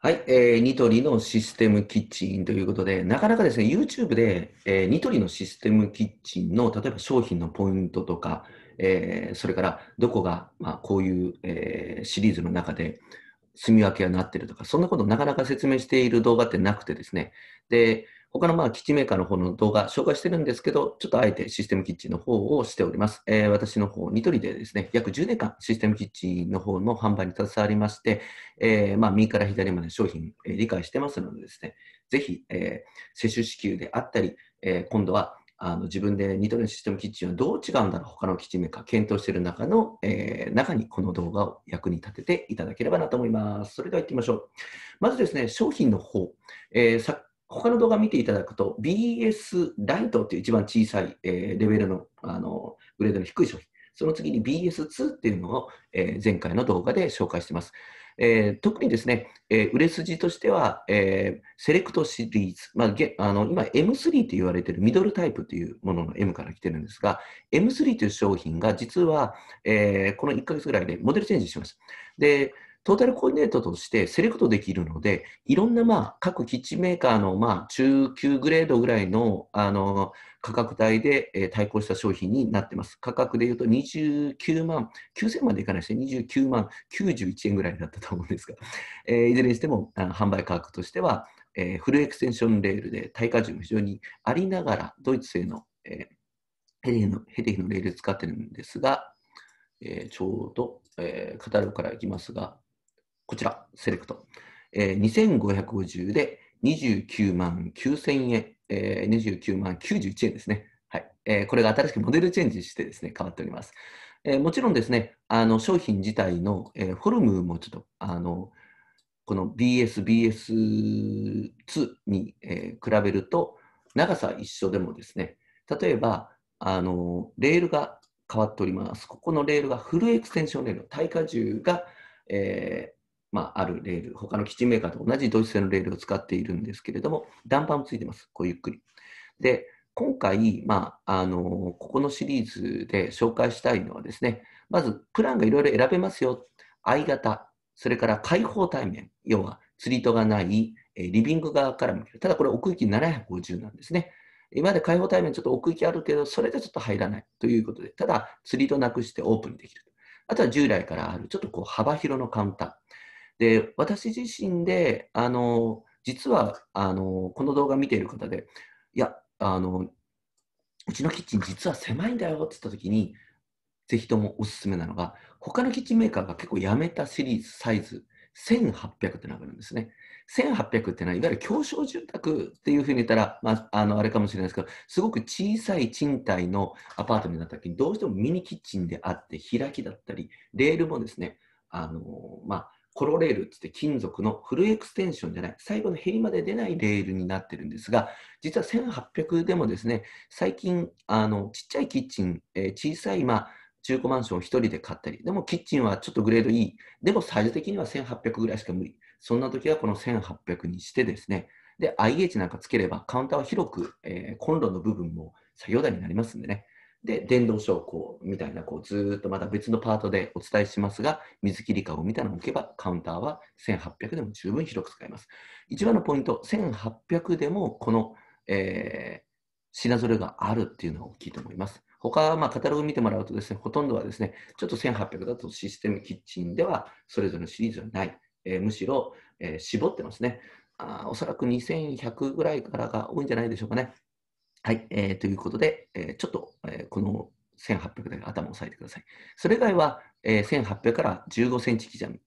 はい、えー、ニトリのシステムキッチンということで、なかなかですね、YouTube で、えー、ニトリのシステムキッチンの、例えば商品のポイントとか、えー、それからどこが、まあ、こういう、えー、シリーズの中で住み分けがなってるとか、そんなことなかなか説明している動画ってなくてですね、で、他のまあチンメーカーの方の動画紹介してるんですけど、ちょっとあえてシステムキッチンの方をしております。えー、私の方、ニトリでですね、約10年間システムキッチンの方の販売に携わりまして、えー、まあ右から左まで商品、えー、理解してますのでですね、ぜひ、えー、接種支給であったり、えー、今度はあの自分でニトリのシステムキッチンはどう違うんだろう、他のキッチンメーカー検討している中の、えー、中にこの動画を役に立てていただければなと思います。それでは行ってみましょう。まずですね、商品の方、えー、さ他の動画見ていただくと、BS ライトっていう一番小さい、えー、レベルのあのグレードの低い商品、その次に BS2 っていうのを、えー、前回の動画で紹介しています。えー、特にですね、え売れ筋としては、えセレクトシリーズ、まあ、げあの今 M3 って言われてるミドルタイプというものの M から来てるんですが、M3 という商品が実は、えこの1ヶ月ぐらいでモデルチェンジしました。でトータルコーディネートとしてセレクトできるので、いろんな、まあ、各キッチンメーカーの、まあ、中級グレードぐらいの、あの、価格帯で、え対抗した商品になってます。価格で言うと29万、9000までいかないですね。29万91円ぐらいだったと思うんですが、えー、いずれにしても、あの販売価格としては、えー、フルエクステンションレールで耐荷重も非常にありながら、ドイツ製の、えー、ヘディのヘディのレール使ってるんですが、えー、ちょうど、えー、カタログからいきますが、こちら、セレクト。えー、2550で29万9000円、えー、29万91円ですね。はい。えー、これが新しくモデルチェンジしてですね、変わっております。えー、もちろんですね、あの商品自体の、えー、フォルムもちょっと、あの、この BS、BS2 に、えー、比べると、長さ一緒でもですね、例えば、あの、レールが変わっております。ここのレールがフルエクステンションレール、耐荷重が、えー、まあ、あるレール、他の基地メーカーと同じドイツ製のレールを使っているんですけれども、ダンパーもついてます、こうゆっくり。で、今回、まあ、あのここのシリーズで紹介したいのはですね、まずプランがいろいろ選べますよ。相型、それから開放対面、要は釣り戸がない、えリビング側から向ける。ただこれ奥行き750なんですね。今まで開放対面ちょっと奥行きあるけど、それでちょっと入らないということで、ただ釣り戸なくしてオープンできる。あとは従来からあるちょっとこう幅広のカウンター。で、私自身で、あの、実は、あの、この動画見ている方で、いや、あの、うちのキッチン実は狭いんだよって言った時に、ぜひともおすすめなのが、他のキッチンメーカーが結構やめたシリーズ、サイズ、1800ってなるんですね。1800ってのは、いわゆる狭小住宅っていうふうに言ったら、まあ、あの、あれかもしれないですけど、すごく小さい賃貸のアパートになった時に、どうしてもミニキッチンであって、開きだったり、レールもですね、あの、まあ、コロレールつって金属のフルエクステンションじゃない、最後のへりまで出ないレールになってるんですが、実は1800でもですね、最近、あの、ちっちゃいキッチン、えー、小さい、まあ、中古マンションを1人で買ったり、でもキッチンはちょっとグレードいい、でもサイズ的には1800ぐらいしか無理。そんな時はこの1800にしてですね、で、IH なんかつければカウンターは広く、えー、コンロの部分も作業台になりますんでね、で、電動昇降みたいな、こうずっとまた別のパートでお伝えしますが、水切り籠みたいなのを置けば、カウンターは1800でも十分広く使えます。一番のポイント、1800でもこの、えー、品揃えがあるっていうのは大きいと思います。他、まあ、カタログ見てもらうとですね、ほとんどはですね、ちょっと1800だとシステムキッチンではそれぞれのシリーズはない。えー、むしろ、えー、絞ってますね。あおそらく2100ぐらいからが多いんじゃないでしょうかね。はい、えー、ということで、えー、ちょっと、えー、この1800で頭を押さえてください。それ以外は、えー、1800から15センチ刻み、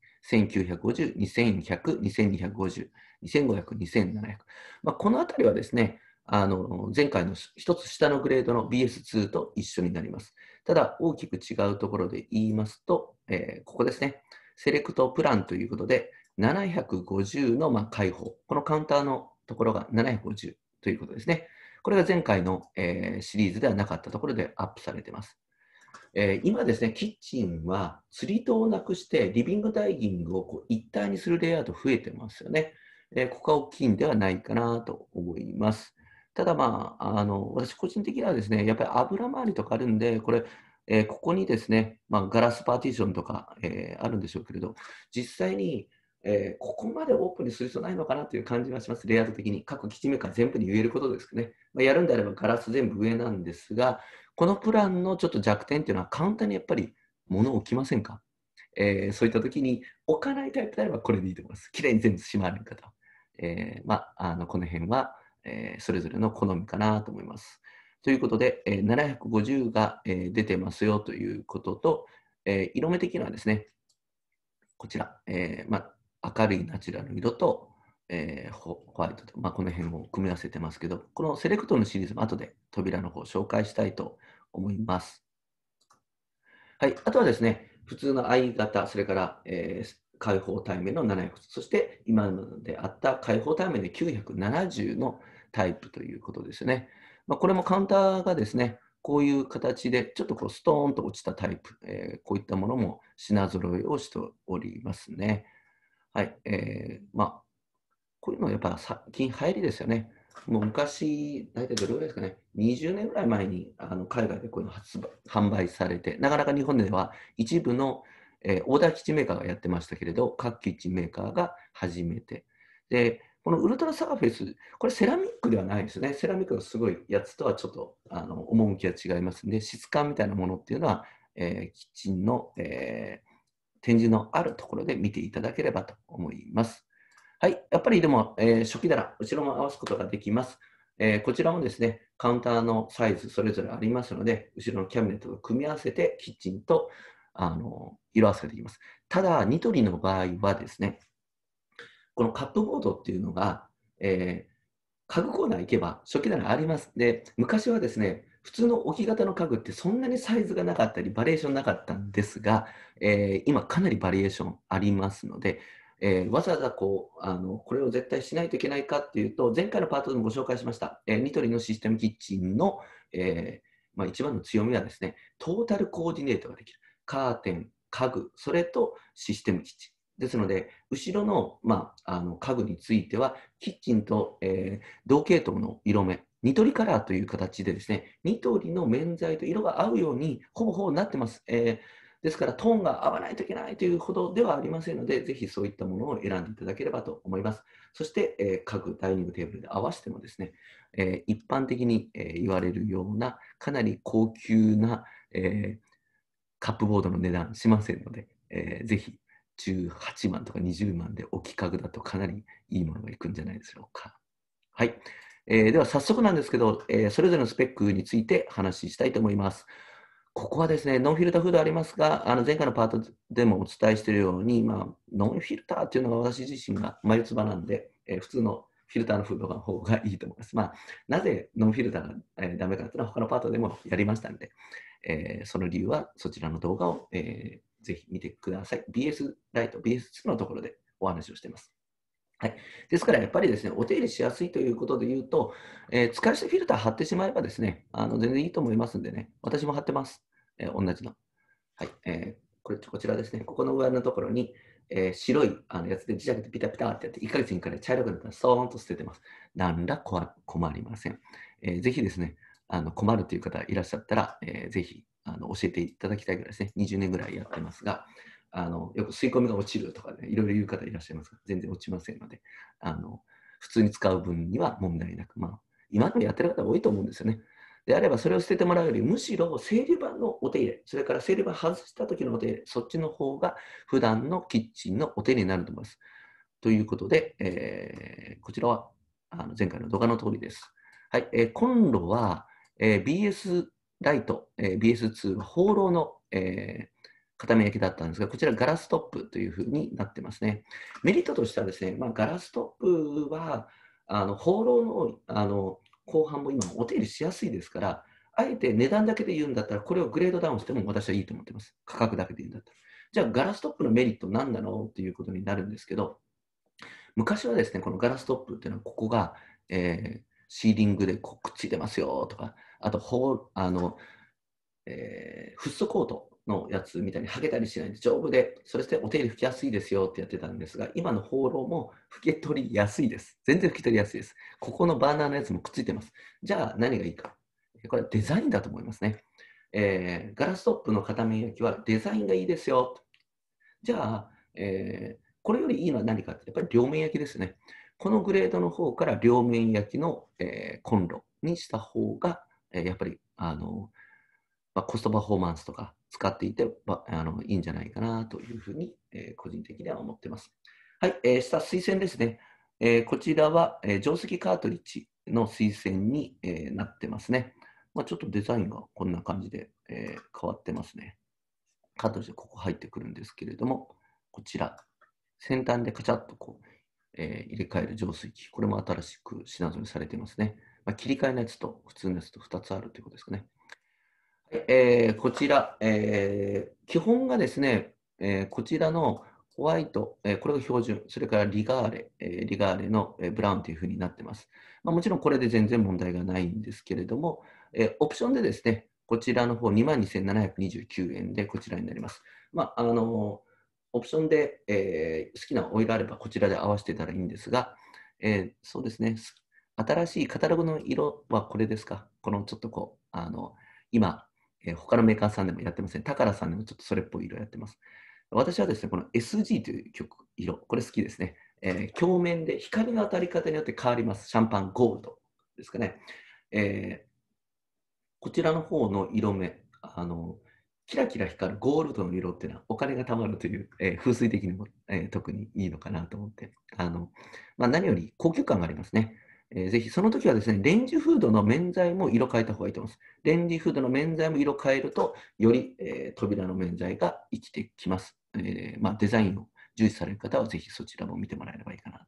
1950、2100、2250、2500、2700。まあ、このあたりはですね、あの前回の1つ下のグレードの BS2 と一緒になります。ただ、大きく違うところで言いますと、えー、ここですね、セレクトプランということで、750のまあ解放、このカウンターのところが750ということですね。これが前回の、えー、シリーズではなかったところでアップされています。えー、今ですね、キッチンは釣り戸をなくしてリビングダイニングをこう一体にするレイアウト増えてますよね。えー、ここが大きいんではないかなと思います。ただまあ、あの、私個人的にはですね、やっぱり油回りとかあるんで、これ、えー、ここにですね、まあ、ガラスパーティションとか、えー、あるんでしょうけれど、実際にえー、ここまでオープンにする必要ないのかなという感じがします、レイアウト的に。各基地メーカー全部に言えることですね。まあ、やるんであればガラス全部上なんですが、このプランのちょっと弱点というのは、カウンターにやっぱり物を置きませんか、えー、そういった時に置かないタイプであればこれでいいと思います。きれいに全部閉まる方。えー、まあ、あのこの辺は、えそれぞれの好みかなと思います。ということで、え750が、え出てますよということと、え色目的にはですね、こちら、えまあ明るいナチュラル色と、えー、ホワイトと、まあ、この辺を組み合わせてますけど、このセレクトのシリーズも後で扉の方を紹介したいと思います。はい、あとはですね、普通の I 型、それから、えー、開放対面の700、そして今のであった開放対面で970のタイプということですね。まあ、これもカウンターがですね、こういう形でちょっとこうストーンと落ちたタイプ、えー、こういったものも品揃えをしておりますね。はい。えー、まあ、こういうのはやっぱ最近流行りですよね。もう昔、大体どれぐらいですかね、20年ぐらい前にあの海外でこういうの発売販売されて、なかなか日本では一部の、えー、オーダー基地メーカーがやってましたけれど、各基地メーカーが始めて、でこのウルトラサーフェス、これセラミックではないですね、セラミックのすごいやつとはちょっとあの趣が違いますんで、質感みたいなものっていうのは、えー、キッチンの、えー展示のあるところで見ていただければと思います。はい、やっぱりでも、えー、初期なら後ろも合わすことができます。えー、こちらもですね、カウンターのサイズそれぞれありますので、後ろのキャビネットと組み合わせてキッチンとあの色合わせができます。ただ、ニトリの場合はですね、このカットボードっていうのが、えー、家具コーナー行けば初期ならあります。で、昔はですね、普通の置き型の家具ってそんなにサイズがなかったりバリエーションなかったんですが、えー、今かなりバリエーションありますので、えー、わざわざこうあのこれを絶対しないといけないかっていうと前回のパートでもご紹介しました、えー、ニトリのシステムキッチンの、えまあ、一番の強みはですねトータルコーディネートができるカーテン家具それとシステムキッチンですので、後ろの,、まあ、あの家具については、キッチンと、えー、同系統の色目、ニトリカラーという形でですね、ニトリの免材と色が合うように、ほぼほぼなってます。えー、ですから、トーンが合わないといけないというほどではありませんので、ぜひそういったものを選んでいただければと思います。そして、えー、各ダイニングテーブルで合わせてもですね、えー、一般的に、え言われるような、かなり高級な、えカップボードの値段しませんので、えー、ぜひ18万とか20万で置き家具だとかなりいいものがいくんじゃないでしょうか。はい。えー、では早速なんですけど、えー、それぞれのスペックについて話したいと思います。ここはですね、ノンフィルターフードありますが、あの前回のパートでもお伝えしているように、まあ、ノンフィルターっていうのが私自身が眉唾なんで、えー、普通のフィルターのフードの方がいいと思います。まあ、なぜノンフィルターが、えー、ダメかというのは他のパートでもやりましたんで、えー、その理由はそちらの動画を、えー、ぜひ見てください。BS ライト、BS2 のところでお話をしています。はい、ですからやっぱりですねお手入れしやすいということで言うと、えー、使い捨てフィルター貼ってしまえばですねあの全然いいと思いますんでね私も貼ってます、えー、同じの、はいえー、これこちらですねここの上のところに、え白いあのやつで磁石でピタピタってやって1ヶ月に1回、茶色くなったらそーんと捨ててます何ら困りません、えー、ぜひですねあの困るという方いらっしゃったら、えー、ぜひあの教えていただきたいぐらいですね20年ぐらいやってますが、あのよく吸い込みが落ちるとかね、いろいろ言う方いらっしゃいますが、全然落ちませんので、あの普通に使う分には問題なく、まあ、今でもやってる方多いと思うんですよね。であればそれを捨ててもらうよりむしろ整理板のお手入れそれから整理板外した時のお手入れそっちの方が普段のキッチンのお手入れになると思います。ということで、えー、こちらはあの前回の動画の通りです。はいえー、コンロは、えー、BS ライト、えー、BS2 は放浪の、えー片面焼きだったんですが、こちらガラストップというふうになってますね。メリットとしてはですね、まあ、ガラストップは、あの放浪のあの後半も今、お手入れしやすいですから、あえて値段だけで言うんだったら、これをグレードダウンしても私はいいと思ってます。価格だけで言うんだったら。じゃあ、ガラストップのメリット何なのっていうことになるんですけど、昔はですね、このガラストップっていうのは、ここが、えー、シーリングでこうくっついてますよとか、あと、ほうあのえー、フッ素コートのやつみたいにはげたりしないで丈夫で、そしてお手入れ拭きやすいですよってやってたんですが、今のホーローも拭き取りやすいです。全然拭き取りやすいです。ここのバーナーのやつもくっついてます。じゃあ何がいいか。これはデザインだと思いますね。えー、ガラストップの片面焼きはデザインがいいですよ。じゃあ、えー、これよりいいのは何かってやっぱり両面焼きですね。このグレードの方から両面焼きの、えー、コンロにした方が、えやっぱりあの、まあ、コストパフォーマンスとか使っていてあのいいんじゃないかなというふうに、えー、個人的には思ってます。はい、えー、下、推薦ですね。えー、こちらは、え定石カートリッジの推薦に、えなってますね。まあ、ちょっとデザインがこんな感じで、え変わってますね。カートリッジここ入ってくるんですけれども、こちら、先端でカチャッとこう、え入れ替える浄水器、これも新しく品ぞろえされていますね。まあ、切り替えのやつと普通のやつと2つあるということですかね。えー、こちら、えー、基本がですね、えー、こちらのホワイト、えこれが標準、それからリガーレ、えリガーレの、えブラウンというふうになってます。まあ、もちろんこれで全然問題がないんですけれども、えオプションでですね、こちらの方22,729円でこちらになります。まあ、あのオプションで、え好きなお湯があればこちらで合わせてたらいいんですが、えそうですね、新しいカタログの色はこれですか、このちょっとこう、あの今、えー、他のメーカーさんでもやってますね。ラさんでもちょっとそれっぽい色やってます。私はですね、この SG という曲色、これ好きですね。えー、鏡面で光の当たり方によって変わります。シャンパンゴールドですかね。えー、こちらの方の色目、あの、キラキラ光るゴールドの色っていうのはお金が貯まるという、えー、風水的にも、えー、特にいいのかなと思って、あのまあ、何より高級感がありますね。えー、ぜひその時はですね、レンジフードの面材も色変えた方がいいと思います。レンジフードの面材も色変えると、より、えー、扉の面材が生きてきます。えー、まあ、デザインを重視される方はぜひそちらも見てもらえればいいかな。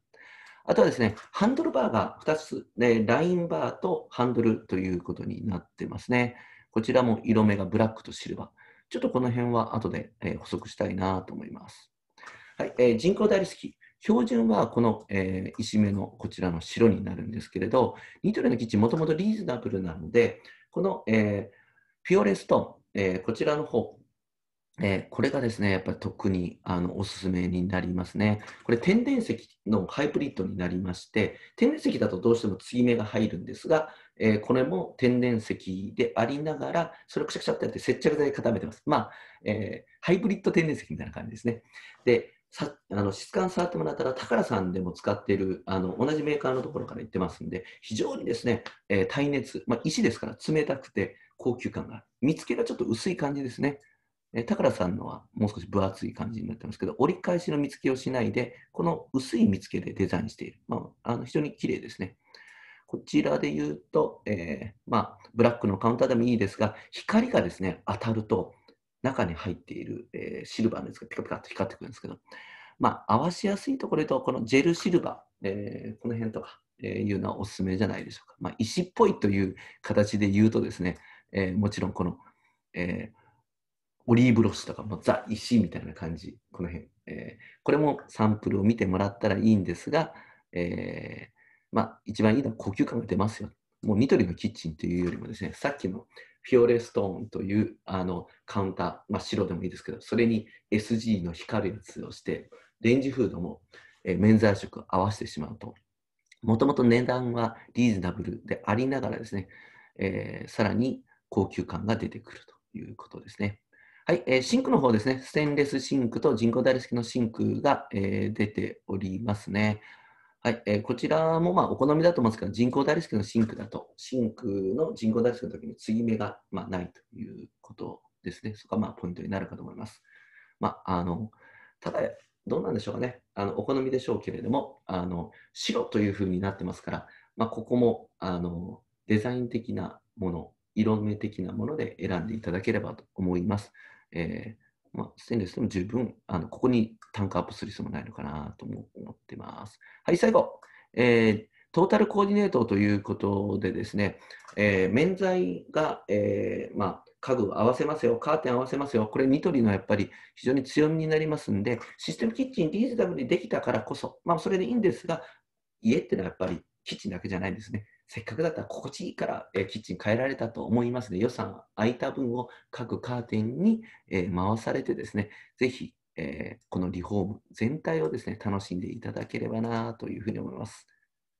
あとはですね、ハンドルバーが2つで、ラインバーとハンドルということになってますね。こちらも色目がブラックとシルバー。ちょっとこの辺は後で、え補足したいなと思います。はいえー、人工大理石。標準はこの、えー、石目のこちらの白になるんですけれど、ニトリのキッチンもともとリーズナブルなので、この、えー、ピオレストーン、えー、こちらの方、えー、これがですね、やっぱり特にあのおすすめになりますね。これ、天然石のハイブリッドになりまして、天然石だとどうしても継ぎ目が入るんですが、えー、これも天然石でありながら、それをくしゃくしゃってやって接着剤で固めてます。まあ、えー、ハイブリッド天然石みたいな感じですね。で、さあの質感触ってもらったら、ラさんでも使っているあの同じメーカーのところから言ってますんで、非常にですね、えー、耐熱、まあ、石ですから冷たくて高級感がある、見つけがちょっと薄い感じですね。えカラさんのはもう少し分厚い感じになってますけど、折り返しの見つけをしないで、この薄い見つけでデザインしている、まあ、あの非常に綺麗ですね。こちらで言うと、えー、まあ、ブラックのカウンターでもいいですが、光がですね、当たると、中に入っている、えー、シルバーのやつがピカピカと光ってくるんですけど、まあ、合わしやすいところと、このジェルシルバー、えー、この辺とか、えー、いうのはおすすめじゃないでしょうか。まあ、石っぽいという形で言うとですね、えー、もちろんこの、えー、オリーブロスとかもザ・石みたいな感じ、この辺、えー、これもサンプルを見てもらったらいいんですが、えー、まあ、一番いいのは呼吸感が出ますよ。もうニトリのキッチンというよりもですね、さっきのフィオレストーンというあのカウンター、ま白でもいいですけど、それに SG の光るやつをして、レンジフードも、えー、免罪色合わせてしまうと、もともと値段はリーズナブルでありながらですね、えー、さらに高級感が出てくるということですね。はい、えー、シンクの方ですね、ステンレスシンクと人工大好きのシンクが、えー、出ておりますね。はい、えー、こちらもまあお好みだと思うんですけど、人工大理石のシンクだと、シンクの人工大理石の時に継ぎ目がまあないということですね。そこがまあポイントになるかと思います。まあ、あのただ、どうなんでしょうかね。あのお好みでしょうけれども、あの白というふうになってますから、まあ、ここもあのデザイン的なもの、色目的なもので選んでいただければと思います。えー、まあ、ステンレスでも十分、あのここにタンクアップする必要もないのかなとも思ってます。はい、最後、えー、トータルコーディネートということでですね、えー、免罪が、えー、まあ、家具合わせますよ、カーテン合わせますよ、これニトリのやっぱり非常に強みになりますんで、システムキッチンリーズナブルにできたからこそ、まあ、それでいいんですが、家ってのはやっぱりキッチンだけじゃないんですね。せっかくだったら心地いいから、えー、キッチン変えられたと思いますの、ね、で、予算空いた分を各カーテンに、えー、回されてですね、ぜひ、えー、このリフォーム全体をですね、楽しんでいただければなというふうに思います。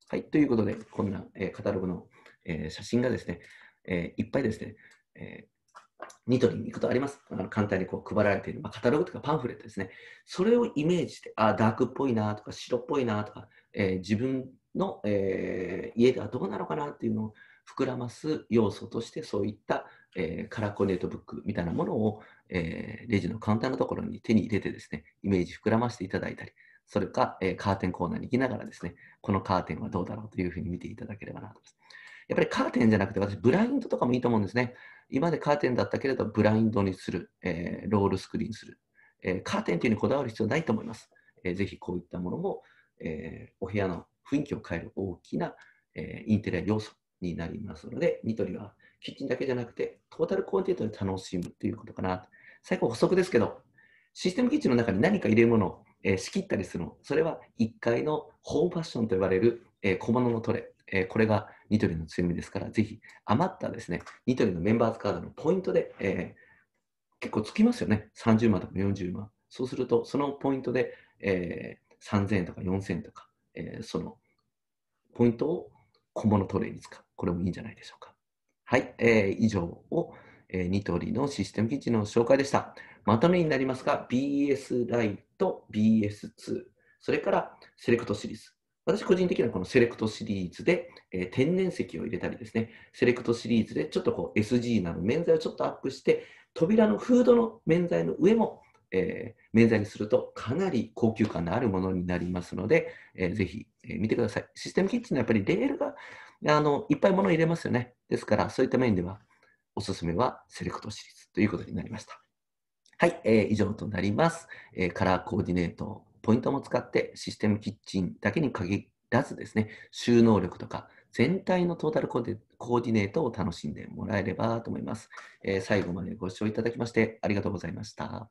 はい、ということで、こんな、えカタログの、え写真がですね、えいっぱいですね、えニトリに行くとあります。あの簡単にこう配られている、まあ、カタログとかパンフレットですね。それをイメージして、あ、ダークっぽいなとか、白っぽいなとか、えー、自分の、えー、家ではどうなのかなっていうのを膨らます要素としてそういった、えー、カラコネデートブックみたいなものを、えー、レジの簡単なところに手に入れてですねイメージ膨らましていただいたりそれか、えー、カーテンコーナーに行きながらですねこのカーテンはどうだろうというふうに見ていただければなと思います。やっぱりカーテンじゃなくて私ブラインドとかもいいと思うんですね。今までカーテンだったけれどブラインドにする、えー、ロールスクリーンする、えー、カーテンというのにこだわる必要ないと思います。えー、ぜひこういったものも、えー、お部屋の雰囲気を変える大きな、えー、インテリア要素になりますので、ニトリはキッチンだけじゃなくて、トータルコンテントで楽しむということかな。と。最後補足ですけど、システムキッチンの中に何か入れるものを、えー、仕切ったりするの、それは1階のホームファッションと呼ばれる、えー、小物のトレ、えー、これがニトリの強みですから、ぜひ余ったですね、ニトリのメンバーズカードのポイントで、えー、結構つきますよね、30万とか40万。そうすると、そのポイントで、えー、3000円とか4000円とか、えー、そのポイントを小物トレーに使う。これもいいんじゃないでしょうか。はい、えー、以上を、えー、ニトリのシステム基地の紹介でした。まとめになりますが、BS ライト、BS2、それからセレクトシリーズ。私個人的にはこのセレクトシリーズで、えー、天然石を入れたりですね、セレクトシリーズでちょっとこう SG など免材をちょっとアップして、扉のフードの免材の上もえー、明細にするとかなり高級感のあるものになりますので、えー、ぜひ、えー、見てください。システムキッチンのやっぱりレールがあのいっぱいものを入れますよね。ですから、そういった面ではおすすめはセレクトシリーズということになりました。はい、えー、以上となります、えー、カラーコーディネート、ポイントも使ってシステムキッチンだけに限らずですね、収納力とか全体のトータルコーディネートを楽しんでもらえればと思います。えー、最後までご視聴いただきましてありがとうございました。